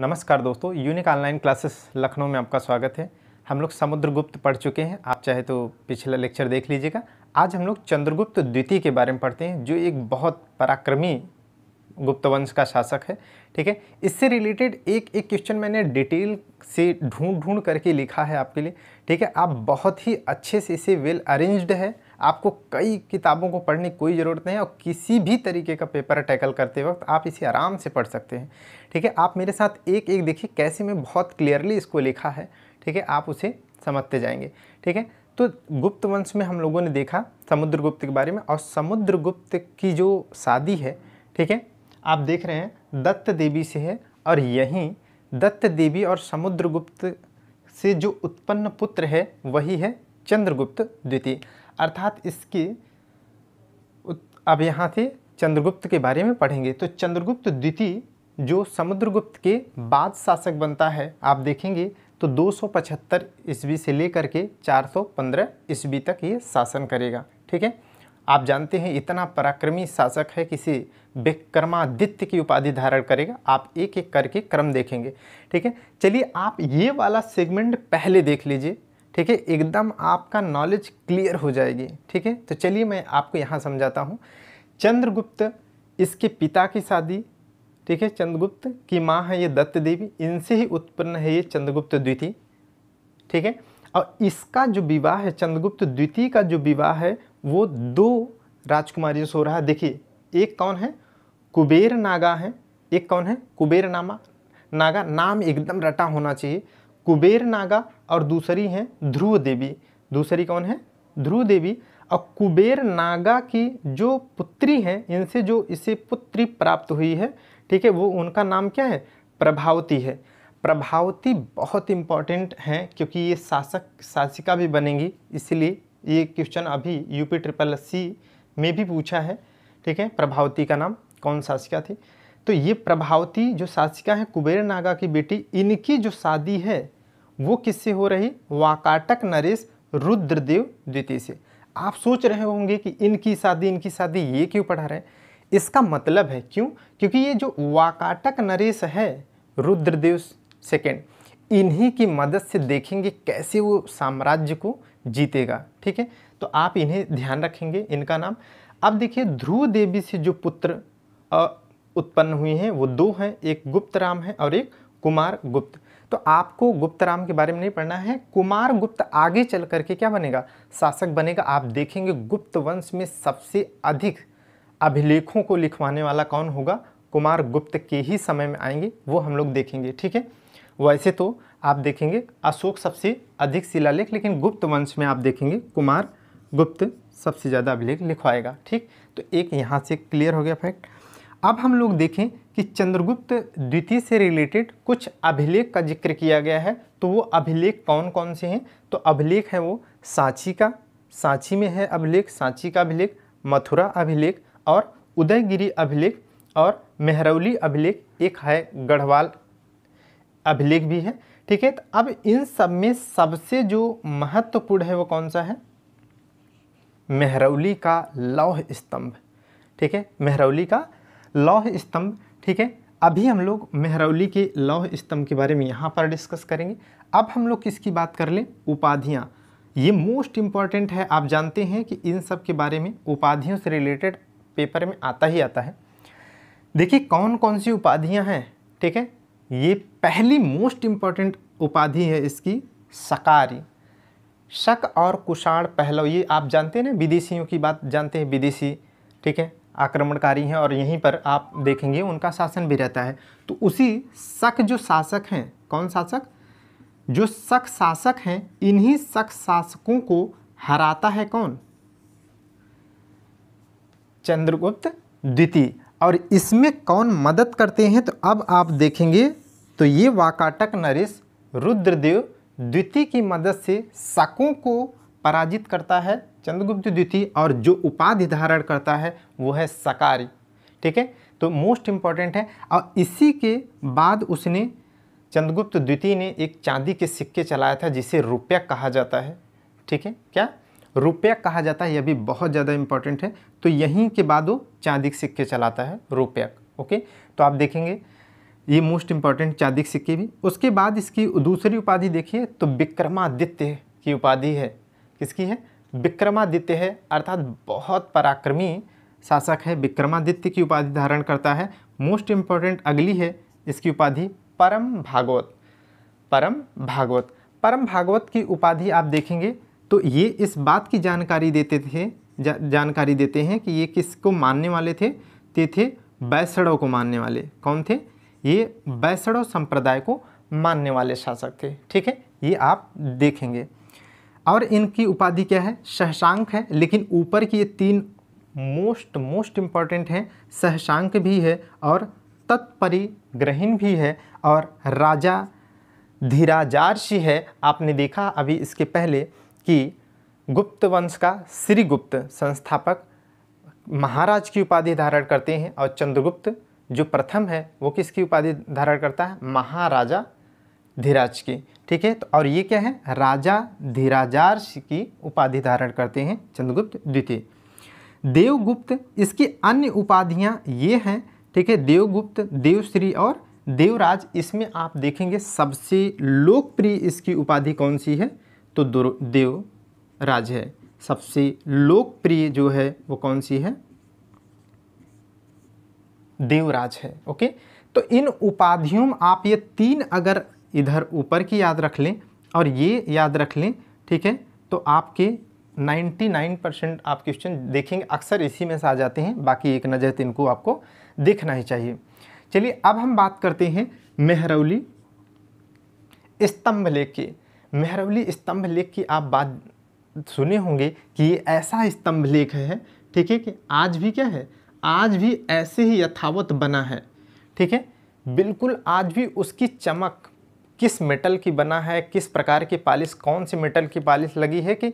नमस्कार दोस्तों unique online classes Lucknow में आपका स्वागत है हम लोग समुद्रगुप्त पढ़ चुके हैं आप चाहे तो पिछला लेक्चर देख लीजिएगा आज हम लोग चंद्रगुप्त द्वितीय के बारे में पढ़ते हैं जो एक बहुत पराक्रमी गुप्त वंश का शासक है ठीक है इससे रिलेटेड एक एक क्वेश्चन मैंने डिटेल से ढूंढ ढूंढ करके लिखा है आपके लिए ठीक है आप बहुत ही अच्छे से इसे वेल अरेंज्ड है आपको कई किताबों को पढ़ने की कोई ज़रूरत नहीं है और किसी भी तरीके का पेपर टैकल करते वक्त आप इसे आराम से पढ़ सकते हैं ठीक है आप मेरे साथ एक एक देखिए कैसे मैं बहुत क्लियरली इसको लिखा है ठीक है आप उसे समझते जाएंगे ठीक है तो गुप्त वंश में हम लोगों ने देखा समुद्रगुप्त के बारे में और समुद्रगुप्त की जो शादी है ठीक है आप देख रहे हैं दत्त देवी से है और यहीं दत्त देवी और समुद्रगुप्त से जो उत्पन्न पुत्र है वही है चंद्रगुप्त द्वितीय अर्थात इसके अब यहाँ से चंद्रगुप्त के बारे में पढ़ेंगे तो चंद्रगुप्त द्वितीय जो समुद्रगुप्त के बाद शासक बनता है आप देखेंगे तो 275 ईस्वी से लेकर के 415 ईस्वी तक ये शासन करेगा ठीक है आप जानते हैं इतना पराक्रमी शासक है किसी विक्रमादित्य की उपाधि धारण करेगा आप एक एक करके क्रम देखेंगे ठीक है चलिए आप ये वाला सेगमेंट पहले देख लीजिए ठीक है एकदम आपका नॉलेज क्लियर हो जाएगी ठीक है तो चलिए मैं आपको यहाँ समझाता हूँ चंद्रगुप्त इसके पिता की शादी ठीक है चंद्रगुप्त की माँ है ये दत्त देवी इनसे ही उत्पन्न है ये चंद्रगुप्त द्वितीय ठीक है और इसका जो विवाह है चंद्रगुप्त द्वितीय का जो विवाह है वो दो राजकुमारियों से हो रहा है देखिए एक कौन है कुबेर नागा है एक कौन है कुबेर नामा नागा नाम एकदम रटा होना चाहिए कुबेर नागा और दूसरी हैं ध्रुव देवी दूसरी कौन है ध्रुव देवी और कुबेर नागा की जो पुत्री हैं इनसे जो इसे पुत्री प्राप्त हुई है ठीक है वो उनका नाम क्या है प्रभावती है प्रभावती बहुत इम्पॉर्टेंट हैं क्योंकि ये शासक शासिका भी बनेंगी इसलिए ये क्वेश्चन अभी यूपी ट्रिपल सी में भी पूछा है ठीक है प्रभावती का नाम कौन शासिका थी तो ये प्रभावती जो शासिका है कुबेर नागा की बेटी इनकी जो शादी है वो किससे हो रही वाकाटक नरेश रुद्रदेव द्वितीय से आप सोच रहे होंगे कि इनकी शादी इनकी शादी ये क्यों पढ़ा रहे हैं इसका मतलब है क्यों क्योंकि ये जो वाकाटक नरेश है रुद्रदेव सेकेंड इन्हीं की मदद से देखेंगे कैसे वो साम्राज्य को जीतेगा ठीक है तो आप इन्हें ध्यान रखेंगे इनका नाम अब देखिए ध्रुव देवी से जो पुत्र उत्पन्न हुई हैं वो दो हैं एक गुप्त राम है और एक कुमार गुप्त तो आपको गुप्त राम के बारे में नहीं पढ़ना है कुमार गुप्त आगे चल करके क्या बनेगा शासक बनेगा आप देखेंगे गुप्त वंश में सबसे अधिक अभिलेखों को लिखवाने वाला कौन होगा कुमार गुप्त के ही समय में आएंगे वो हम लोग देखेंगे ठीक है वैसे तो आप देखेंगे अशोक सबसे अधिक शिलालेख लेकिन गुप्त वंश में आप देखेंगे कुमार गुप्त सबसे ज़्यादा अभिलेख लिखवाएगा ठीक तो एक यहाँ से क्लियर हो गया फैक्ट अब हम लोग देखें कि चंद्रगुप्त द्वितीय से रिलेटेड कुछ अभिलेख का जिक्र किया गया है तो वो अभिलेख कौन कौन से हैं तो अभिलेख है वो सांची का सांची में है अभिलेख सांची का अभिलेख मथुरा अभिलेख और उदयगिरी अभिलेख और मेहरौली अभिलेख एक है गढ़वाल अभिलेख भी है ठीक है तो अब इन सब में सबसे जो महत्वपूर्ण है वो कौन सा है मेहरौली का लौह स्तंभ ठीक है मेहरौली का लौह स्तंभ ठीक है अभी हम लोग मेहरौली के लौह स्तंभ के बारे में यहाँ पर डिस्कस करेंगे अब हम लोग किसकी बात कर लें उपाधियाँ ये मोस्ट इम्पॉर्टेंट है आप जानते हैं कि इन सब के बारे में उपाधियों से रिलेटेड पेपर में आता ही आता है देखिए कौन कौन सी उपाधियाँ हैं ठीक है ये पहली मोस्ट इम्पॉर्टेंट उपाधि है इसकी सकारी शक और कुषाण पहलव ये आप जानते हैं ना विदेशियों की बात जानते हैं विदेशी ठीक है आक्रमणकारी हैं और यहीं पर आप देखेंगे उनका शासन भी रहता है तो उसी शक जो शासक हैं कौन शासक जो शक शासक हैं इन्हीं शक शासकों को हराता है कौन चंद्रगुप्त द्वितीय और इसमें कौन मदद करते हैं तो अब आप देखेंगे तो ये वाकाटक नरेश रुद्रदेव द्वितीय की मदद से शकों को पराजित करता है चंद्रगुप्त द्वितीय और जो उपाधि धारण करता है वो है सकारी ठीक है तो मोस्ट इम्पॉर्टेंट है और इसी के बाद उसने चंद्रगुप्त द्वितीय ने एक चांदी के सिक्के चलाया था जिसे रुपया कहा जाता है ठीक है क्या रुपया कहा जाता है यह भी बहुत ज़्यादा इम्पॉर्टेंट है तो यहीं के बाद वो चांदी के सिक्के चलाता है रुपया ओके तो आप देखेंगे ये मोस्ट इम्पॉर्टेंट चांदी के सिक्के भी उसके बाद इसकी दूसरी उपाधि देखिए तो विक्रमादित्य की उपाधि है किसकी है विक्रमादित्य है अर्थात बहुत पराक्रमी शासक है विक्रमादित्य की उपाधि धारण करता है मोस्ट इम्पॉर्टेंट अगली है इसकी उपाधि परम भागवत परम भागवत परम भागवत की उपाधि आप देखेंगे तो ये इस बात की जानकारी देते थे जा, जानकारी देते हैं कि ये किसको मानने वाले थे ते थे बैसड़ों को मानने वाले कौन थे ये बैसड़ों संप्रदाय को मानने वाले शासक थे ठीक है ये आप देखेंगे और इनकी उपाधि क्या है सहशांक है लेकिन ऊपर की ये तीन मोस्ट मोस्ट इम्पॉर्टेंट हैं सहशांक भी है और तत्परिग्रहीण भी है और राजा धीराजारसी है आपने देखा अभी इसके पहले कि गुप्त वंश का श्रीगुप्त संस्थापक महाराज की उपाधि धारण करते हैं और चंद्रगुप्त जो प्रथम है वो किसकी उपाधि धारण करता है महाराजा धीराज की ठीक है तो और ये क्या है राजा धीराजार्ष की उपाधि धारण करते हैं चंद्रगुप्त द्वितीय देवगुप्त इसकी अन्य उपाधियाँ ये हैं ठीक है देवगुप्त देवश्री और देवराज इसमें आप देखेंगे सबसे लोकप्रिय इसकी उपाधि कौन सी है तो देवराज है सबसे लोकप्रिय जो है वो कौन सी है देवराज है ओके तो इन उपाधियों में आप ये तीन अगर इधर ऊपर की याद रख लें और ये याद रख लें ठीक है तो आपके 99 परसेंट आप क्वेश्चन देखेंगे अक्सर इसी में से आ जाते हैं बाकी एक नज़र तो इनको आपको देखना ही चाहिए चलिए अब हम बात करते हैं मेहरौली स्तंभ लेख की मेहरौली स्तंभ लेख की आप बात सुने होंगे कि ये ऐसा स्तंभ लेख है ठीक है कि आज भी क्या है आज भी ऐसे ही यथावत बना है ठीक है बिल्कुल आज भी उसकी चमक किस मेटल की बना है किस प्रकार की पालिश कौन सी मेटल की पालिश लगी है कि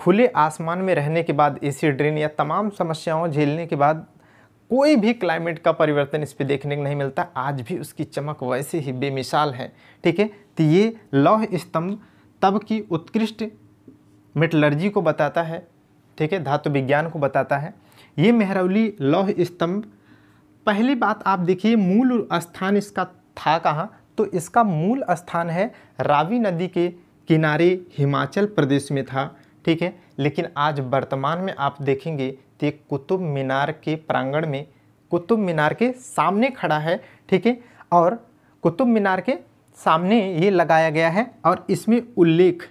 खुले आसमान में रहने के बाद एसिड ड्रेन या तमाम समस्याओं झेलने के बाद कोई भी क्लाइमेट का परिवर्तन इस पर देखने को नहीं मिलता आज भी उसकी चमक वैसे ही बेमिसाल है ठीक है तो ये लौह स्तंभ तब की उत्कृष्ट मेटलर्जी को बताता है ठीक है धातु विज्ञान को बताता है ये मेहरौली लौह स्तंभ पहली बात आप देखिए मूल स्थान इसका था कहाँ तो इसका मूल स्थान है रावी नदी के किनारे हिमाचल प्रदेश में था ठीक है लेकिन आज वर्तमान में आप देखेंगे तो ये कुतुब मीनार के प्रांगण में कुतुब मीनार के सामने खड़ा है ठीक है और कुतुब मीनार के सामने ये लगाया गया है और इसमें उल्लेख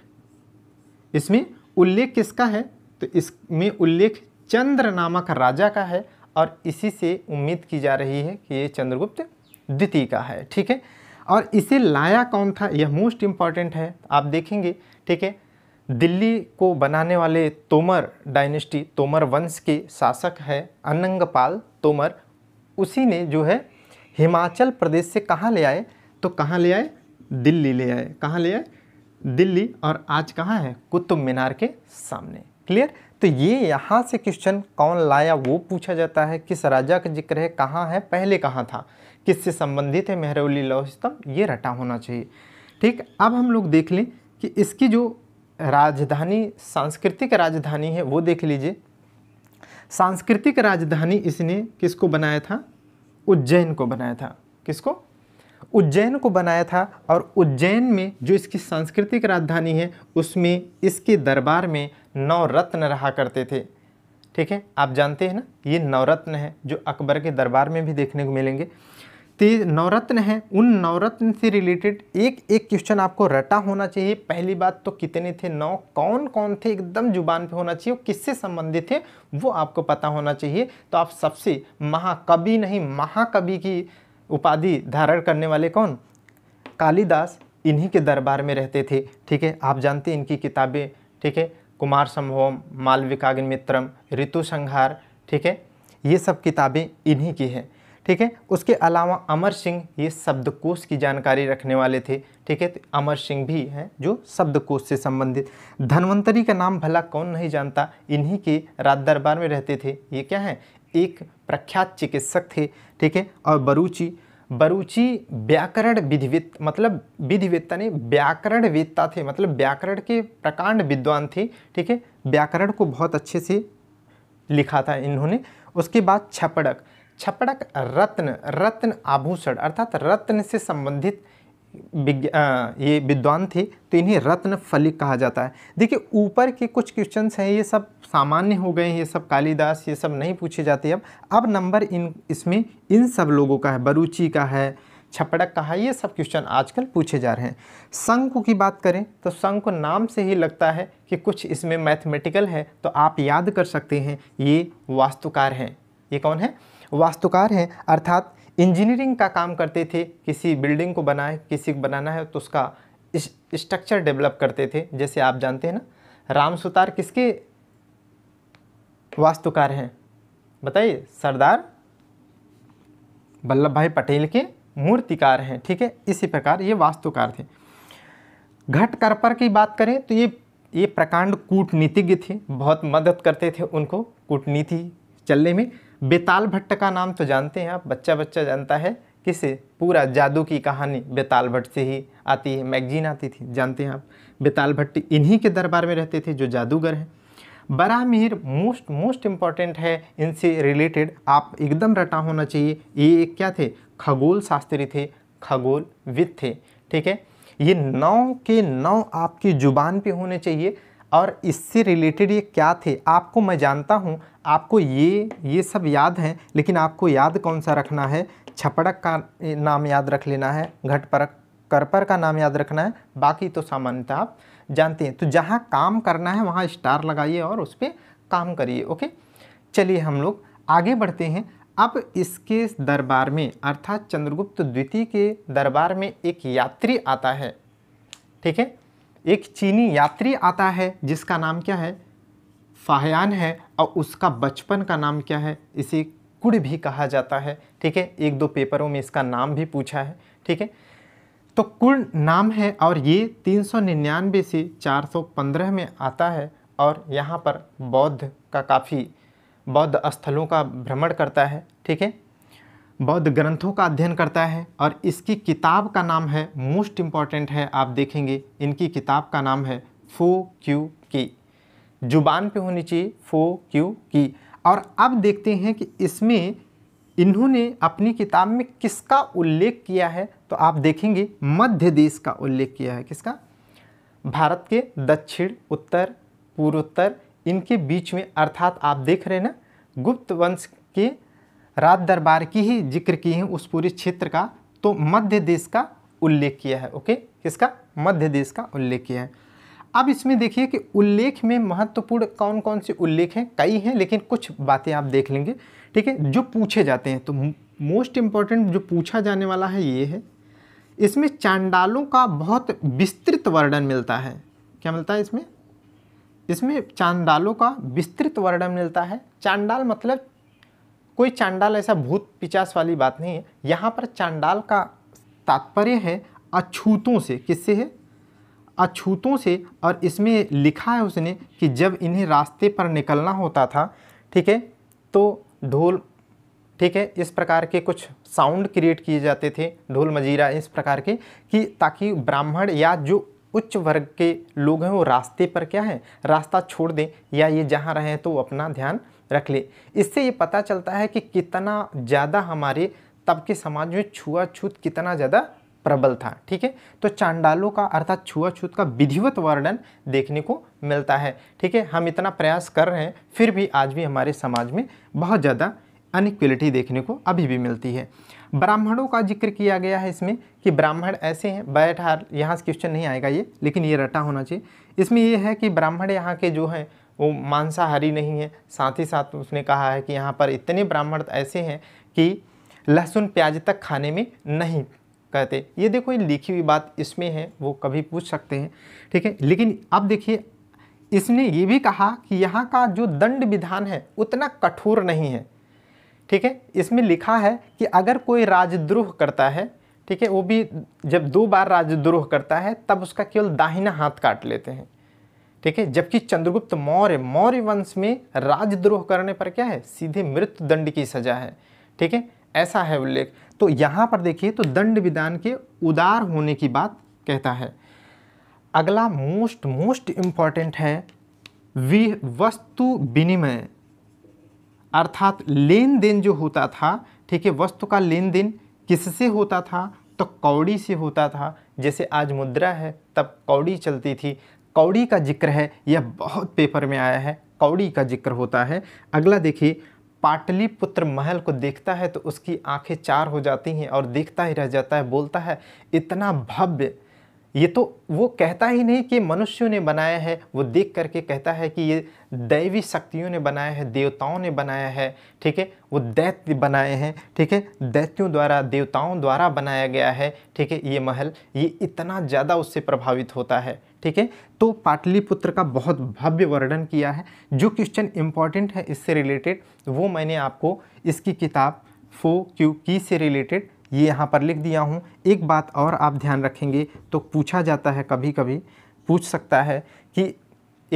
इसमें उल्लेख किसका है तो इसमें उल्लेख चंद्र नामक राजा का है और इसी से उम्मीद की जा रही है कि ये चंद्रगुप्त द्वितीय का है ठीक है और इसे लाया कौन था यह मोस्ट इम्पॉर्टेंट है आप देखेंगे ठीक है दिल्ली को बनाने वाले तोमर डायनेस्टी तोमर वंश के शासक है अनंगपाल तोमर उसी ने जो है हिमाचल प्रदेश से कहाँ ले आए तो कहाँ ले आए दिल्ली ले आए कहाँ ले आए दिल्ली और आज कहाँ है कुतुब मीनार के सामने क्लियर तो ये यहाँ से क्वेश्चन कौन लाया वो पूछा जाता है किस राजा का जिक्र है कहाँ है पहले कहाँ था किससे संबंधित है मेहरौली लौ ये रटा होना चाहिए ठीक अब हम लोग देख लें कि इसकी जो राजधानी सांस्कृतिक राजधानी है वो देख लीजिए सांस्कृतिक राजधानी इसने किसको बनाया था उज्जैन को बनाया था किसको उज्जैन को बनाया था और उज्जैन में जो इसकी सांस्कृतिक राजधानी है उसमें इसके दरबार में नवरत्न रहा करते थे ठीक है आप जानते हैं ना ये नवरत्न है जो अकबर के दरबार में भी देखने को मिलेंगे तो ये नवरत्न है उन नवरत्न से रिलेटेड एक एक क्वेश्चन आपको रटा होना चाहिए पहली बात तो कितने थे नौ कौन कौन थे एकदम जुबान पे होना चाहिए किससे संबंधित थे वो आपको पता होना चाहिए तो आप सबसे महाकवि नहीं महाकवि की उपाधि धारण करने वाले कौन कालिदास इन्हीं के दरबार में रहते थे ठीक है आप जानते हैं इनकी किताबें ठीक है कुमार संभवम मित्रम ऋतु संहार ठीक है ये सब किताबें इन्हीं की हैं ठीक है उसके अलावा अमर सिंह ये शब्दकोश की जानकारी रखने वाले थे ठीक है तो अमर सिंह भी हैं जो शब्दकोश से संबंधित धनवंतरी का नाम भला कौन नहीं जानता इन्हीं के राज दरबार में रहते थे ये क्या है एक प्रख्यात चिकित्सक थे ठीक है और बरूची बरूची व्याकरण विधिवित मतलब विधिवेत्ता ने व्याकरण वेत्ता थे मतलब व्याकरण के प्रकांड विद्वान थे ठीक है व्याकरण को बहुत अच्छे से लिखा था इन्होंने उसके बाद छपड़क छपड़क रत्न रत्न आभूषण अर्थात रत्न से संबंधित ये विद्वान थे तो इन्हें रत्न फलिक कहा जाता है देखिए ऊपर के कुछ क्वेश्चंस हैं ये सब सामान्य हो गए हैं ये सब कालिदास ये सब नहीं पूछे जाते अब अब नंबर इन इसमें इन सब लोगों का है बरूची का है छपड़क का है ये सब क्वेश्चन आजकल पूछे जा रहे हैं संघ की बात करें तो को नाम से ही लगता है कि कुछ इसमें मैथमेटिकल है तो आप याद कर सकते हैं ये वास्तुकार हैं ये कौन है वास्तुकार हैं अर्थात इंजीनियरिंग का काम करते थे किसी बिल्डिंग को बनाए किसी को बनाना है तो उसका स्ट्रक्चर डेवलप करते थे जैसे आप जानते हैं ना राम सुतार किसके वास्तुकार हैं बताइए सरदार वल्लभ भाई पटेल के मूर्तिकार हैं ठीक है इसी प्रकार ये वास्तुकार थे घट करपर की बात करें तो ये ये प्रकांड कूटनीतिज्ञ थे बहुत मदद करते थे उनको कूटनीति चलने में बेताल भट्ट का नाम तो जानते हैं आप बच्चा बच्चा जानता है किसे पूरा जादू की कहानी बेताल भट्ट से ही आती है मैगजीन आती थी जानते हैं आप बेताल भट्ट इन्हीं के दरबार में रहते थे जो जादूगर हैं बरा मिहिर मोस्ट मोस्ट इम्पॉर्टेंट है इनसे रिलेटेड आप एकदम रटा होना चाहिए ये क्या थे खगोल शास्त्री थे खगोल विद थे ठीक है ये नौ के नौ आपकी ज़ुबान पे होने चाहिए और इससे रिलेटेड ये क्या थे आपको मैं जानता हूँ आपको ये ये सब याद है लेकिन आपको याद कौन सा रखना है छपड़क का नाम याद रख लेना है घटपरक करपर का नाम याद रखना है बाकी तो सामान्यतः आप जानते हैं तो जहाँ काम करना है वहाँ स्टार लगाइए और उस पर काम करिए ओके चलिए हम लोग आगे बढ़ते हैं अब इसके दरबार में अर्थात चंद्रगुप्त द्वितीय के दरबार में एक यात्री आता है ठीक है एक चीनी यात्री आता है जिसका नाम क्या है फाहयान है और उसका बचपन का नाम क्या है इसे कुड़ भी कहा जाता है ठीक है एक दो पेपरों में इसका नाम भी पूछा है ठीक है तो कुल नाम है और ये 399 से 415 में आता है और यहाँ पर बौद्ध का काफ़ी बौद्ध स्थलों का भ्रमण करता है ठीक है बौद्ध ग्रंथों का अध्ययन करता है और इसकी किताब का नाम है मोस्ट इम्पॉर्टेंट है आप देखेंगे इनकी किताब का नाम है फो क्यू की जुबान पे होनी चाहिए फो क्यू की और अब देखते हैं कि इसमें इन्होंने अपनी किताब में किसका उल्लेख किया है तो आप देखेंगे मध्य देश का उल्लेख किया है किसका भारत के दक्षिण उत्तर पूर्वोत्तर इनके बीच में अर्थात आप देख रहे हैं ना गुप्त वंश के राज दरबार की ही जिक्र किए हैं उस पूरे क्षेत्र का तो मध्य देश का उल्लेख किया है ओके किसका मध्य देश का उल्लेख किया है अब इसमें देखिए कि उल्लेख में महत्वपूर्ण कौन कौन से उल्लेख हैं कई हैं लेकिन कुछ बातें आप देख लेंगे ठीक है जो पूछे जाते हैं तो मोस्ट इम्पॉर्टेंट जो पूछा जाने वाला है ये है इसमें चांडालों का बहुत विस्तृत वर्णन मिलता है क्या मिलता है इसमें इसमें चांडालों का विस्तृत वर्णन मिलता है चांडाल मतलब कोई चांडाल ऐसा भूत पिचास वाली बात नहीं है यहाँ पर चांडाल का तात्पर्य है अछूतों से किससे है अछूतों से और इसमें लिखा है उसने कि जब इन्हें रास्ते पर निकलना होता था ठीक है तो ढोल ठीक है इस प्रकार के कुछ साउंड क्रिएट किए जाते थे ढोल मजीरा इस प्रकार के कि ताकि ब्राह्मण या जो उच्च वर्ग के लोग हैं वो रास्ते पर क्या है रास्ता छोड़ दें या ये जहाँ रहें तो अपना ध्यान रख ले इससे ये पता चलता है कि कितना ज़्यादा हमारे तबके समाज में छुआछूत कितना ज़्यादा प्रबल था ठीक है तो चांडालों का अर्थात छुआछूत का विधिवत वर्णन देखने को मिलता है ठीक है हम इतना प्रयास कर रहे हैं फिर भी आज भी हमारे समाज में बहुत ज़्यादा अनिक्विलिटी देखने को अभी भी मिलती है ब्राह्मणों का जिक्र किया गया है इसमें कि ब्राह्मण ऐसे हैं बैठ हार यहाँ से क्वेश्चन नहीं आएगा ये लेकिन ये रटा होना चाहिए इसमें ये है कि ब्राह्मण यहाँ के जो हैं वो मांसाहारी नहीं है साथ ही साथ उसने कहा है कि यहाँ पर इतने ब्राह्मण ऐसे हैं कि लहसुन प्याज तक खाने में नहीं कहते ये देखो ये लिखी हुई बात इसमें है वो कभी पूछ सकते हैं ठीक है लेकिन अब देखिए इसने ये भी कहा कि यहाँ का जो दंड विधान है उतना कठोर नहीं है ठीक है इसमें लिखा है कि अगर कोई राजद्रोह करता है ठीक है वो भी जब दो बार राजद्रोह करता है तब उसका केवल दाहिना हाथ काट लेते हैं ठीक है जबकि चंद्रगुप्त मौर्य मौर्य वंश में राजद्रोह करने पर क्या है सीधे मृत्यु दंड की सजा है ठीक है ऐसा है उल्लेख तो यहाँ पर देखिए तो दंड विधान के उदार होने की बात कहता है अगला मोस्ट मोस्ट इम्पॉर्टेंट है वि वस्तु विनिमय अर्थात लेन देन जो होता था ठीक है वस्तु का लेन देन किससे होता था तो कौड़ी से होता था जैसे आज मुद्रा है तब कौड़ी चलती थी कौड़ी का जिक्र है यह बहुत पेपर में आया है कौड़ी का जिक्र होता है अगला देखिए पाटलिपुत्र महल को देखता है तो उसकी आंखें चार हो जाती हैं और देखता ही रह जाता है बोलता है इतना भव्य ये तो वो कहता ही नहीं कि मनुष्यों ने बनाया है वो देख करके कहता है कि ये दैवी शक्तियों ने बनाया है देवताओं ने बनाया है ठीक है वो दैत्य बनाए हैं ठीक है दैत्यों द्वारा देवताओं द्वारा बनाया गया है ठीक है ये महल ये इतना ज़्यादा उससे प्रभावित होता है ठीक है तो पाटलिपुत्र का बहुत भव्य वर्णन किया है जो क्वेश्चन इंपॉर्टेंट है इससे रिलेटेड वो मैंने आपको इसकी किताब फो क्यू की से रिलेटेड ये यहाँ पर लिख दिया हूँ एक बात और आप ध्यान रखेंगे तो पूछा जाता है कभी कभी पूछ सकता है कि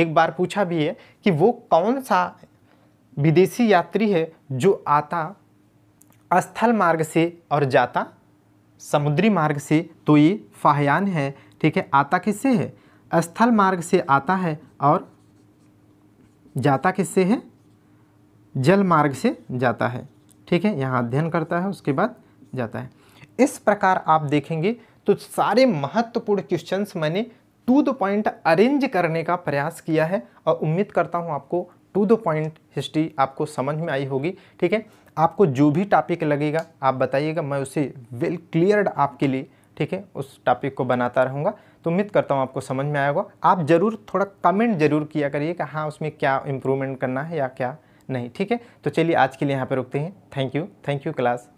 एक बार पूछा भी है कि वो कौन सा विदेशी यात्री है जो आता स्थल मार्ग से और जाता समुद्री मार्ग से तो ये फाहयान है ठीक है आता किससे है स्थल मार्ग से आता है और जाता किससे है जल मार्ग से जाता है ठीक है यहाँ अध्ययन करता है उसके बाद जाता है इस प्रकार आप देखेंगे तो सारे महत्वपूर्ण क्वेश्चंस मैंने टू द पॉइंट अरेंज करने का प्रयास किया है और उम्मीद करता हूँ आपको टू द पॉइंट हिस्ट्री आपको समझ में आई होगी ठीक है आपको जो भी टॉपिक लगेगा आप बताइएगा मैं उसे वेल क्लियर्ड आपके लिए ठीक है उस टॉपिक को बनाता रहूँगा तो उम्मीद करता हूँ आपको समझ में आएगा आप ज़रूर थोड़ा कमेंट जरूर किया करिए कि हाँ उसमें क्या इम्प्रूवमेंट करना है या क्या नहीं ठीक है तो चलिए आज के लिए यहाँ पर रुकते हैं thank you thank you class